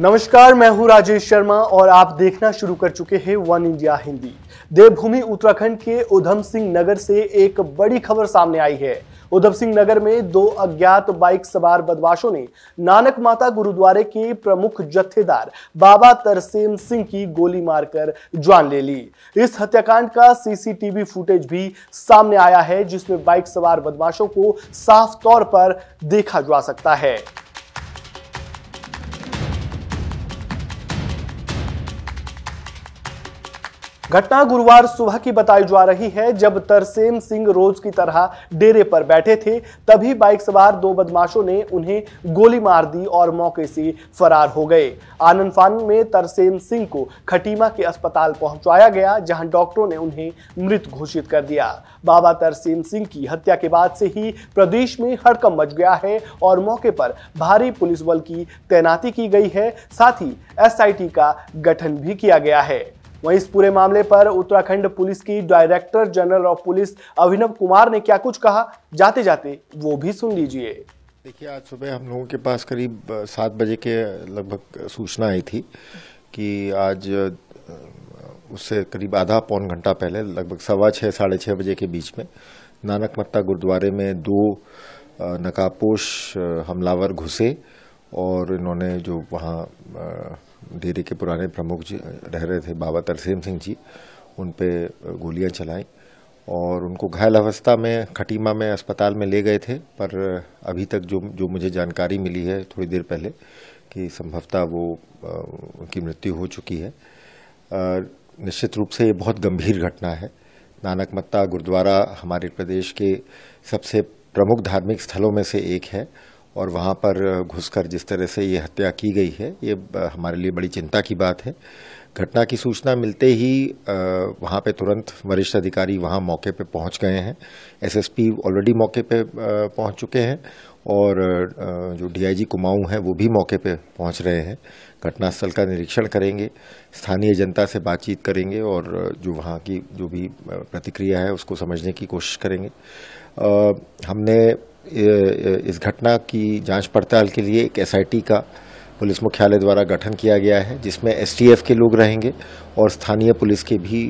नमस्कार मैं हूं राजेश शर्मा और आप देखना शुरू कर चुके हैं वन इंडिया हिंदी देवभूमि उत्तराखंड के उधम सिंह नगर से एक बड़ी खबर सामने आई है उधम सिंह नगर में दो अज्ञात बाइक सवार बदमाशों ने नानक माता गुरुद्वारे के प्रमुख जत्थेदार बाबा तरसेम सिंह की गोली मारकर जान ले ली इस हत्याकांड का सीसीटीवी फुटेज भी सामने आया है जिसमें बाइक सवार बदमाशों को साफ तौर पर देखा जा सकता है घटना गुरुवार सुबह की बताई जा रही है जब तरसेम सिंह रोज की तरह डेरे पर बैठे थे तभी बाइक सवार दो बदमाशों ने उन्हें गोली मार दी और मौके से फरार हो गए आनंद फान में तरसेम सिंह को खटीमा के अस्पताल पहुंचाया गया जहां डॉक्टरों ने उन्हें मृत घोषित कर दिया बाबा तरसेम सिंह की हत्या के बाद से ही प्रदेश में हड़कम मच गया है और मौके पर भारी पुलिस बल की तैनाती की गई है साथ ही एस का गठन भी किया गया है वहीं इस पूरे मामले पर उत्तराखंड पुलिस की director general of police Abhinav Kumar ने क्या कुछ कहा जाते जाते वो भी सुन लीजिए देखिए आज सुबह हम लोगों के पास करीब सात बजे के लगभग सूचना आई थी कि आज उससे करीब आधा पौन घंटा पहले लगभग सवा छः साढ़े छः बजे के बीच में नानक मत्ता गुरुद्वारे में दो नकाबपोश हमलावर घुसे और इन्होंने जो वहाँ डेरी के पुराने प्रमुख जी रह रहे थे बाबा तरसेम सिंह जी उन पर गोलियां चलाई और उनको घायल अवस्था में खटीमा में अस्पताल में ले गए थे पर अभी तक जो जो मुझे जानकारी मिली है थोड़ी देर पहले कि संभवतः वो उनकी मृत्यु हो चुकी है निश्चित रूप से ये बहुत गंभीर घटना है नानक मत्ता गुरुद्वारा हमारे प्रदेश के सबसे प्रमुख धार्मिक स्थलों में से एक है और वहाँ पर घुसकर जिस तरह से ये हत्या की गई है ये हमारे लिए बड़ी चिंता की बात है घटना की सूचना मिलते ही वहाँ पे तुरंत वरिष्ठ अधिकारी वहाँ मौके पे पहुँच गए हैं एसएसपी ऑलरेडी मौके पे पहुँच चुके हैं और जो डीआईजी कुमाऊं हैं वो भी मौके पे पहुँच रहे हैं घटनास्थल का निरीक्षण करेंगे स्थानीय जनता से बातचीत करेंगे और जो वहाँ की जो भी प्रतिक्रिया है उसको समझने की कोशिश करेंगे हमने इस घटना की जांच पड़ताल के लिए एक एसआईटी का पुलिस मुख्यालय द्वारा गठन किया गया है जिसमें एसटीएफ के लोग रहेंगे और स्थानीय पुलिस के भी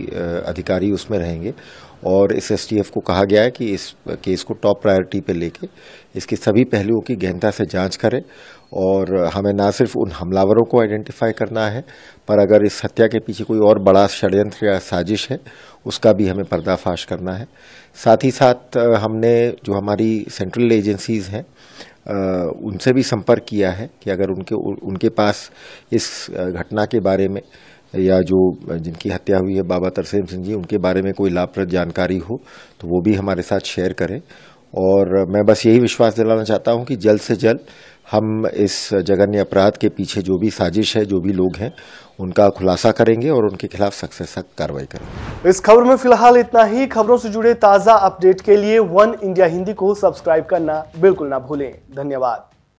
अधिकारी उसमें रहेंगे और एस एस को कहा गया है कि इस केस को टॉप प्रायोरिटी पे लेके इसके सभी पहलुओं की गहनता से जांच करें और हमें ना सिर्फ उन हमलावरों को आइडेंटिफाई करना है पर अगर इस हत्या के पीछे कोई और बड़ा षड्यंत्र या साजिश है उसका भी हमें पर्दाफाश करना है साथ ही साथ हमने जो हमारी सेंट्रल एजेंसीज़ हैं उनसे भी संपर्क किया है कि अगर उनके उनके पास इस घटना के बारे में या जो जिनकी हत्या हुई है बाबा तरसेम सिंह जी उनके बारे में कोई लाभप्रद जानकारी हो तो वो भी हमारे साथ शेयर करें और मैं बस यही विश्वास दिलाना चाहता हूँ कि जल्द से जल्द हम इस जघन्य अपराध के पीछे जो भी साजिश है जो भी लोग हैं उनका खुलासा करेंगे और उनके खिलाफ सख्त से सख्त कार्रवाई करेंगे इस खबर में फिलहाल इतना ही खबरों से जुड़े ताज़ा अपडेट के लिए वन इंडिया हिंदी को सब्सक्राइब करना बिल्कुल ना भूलें धन्यवाद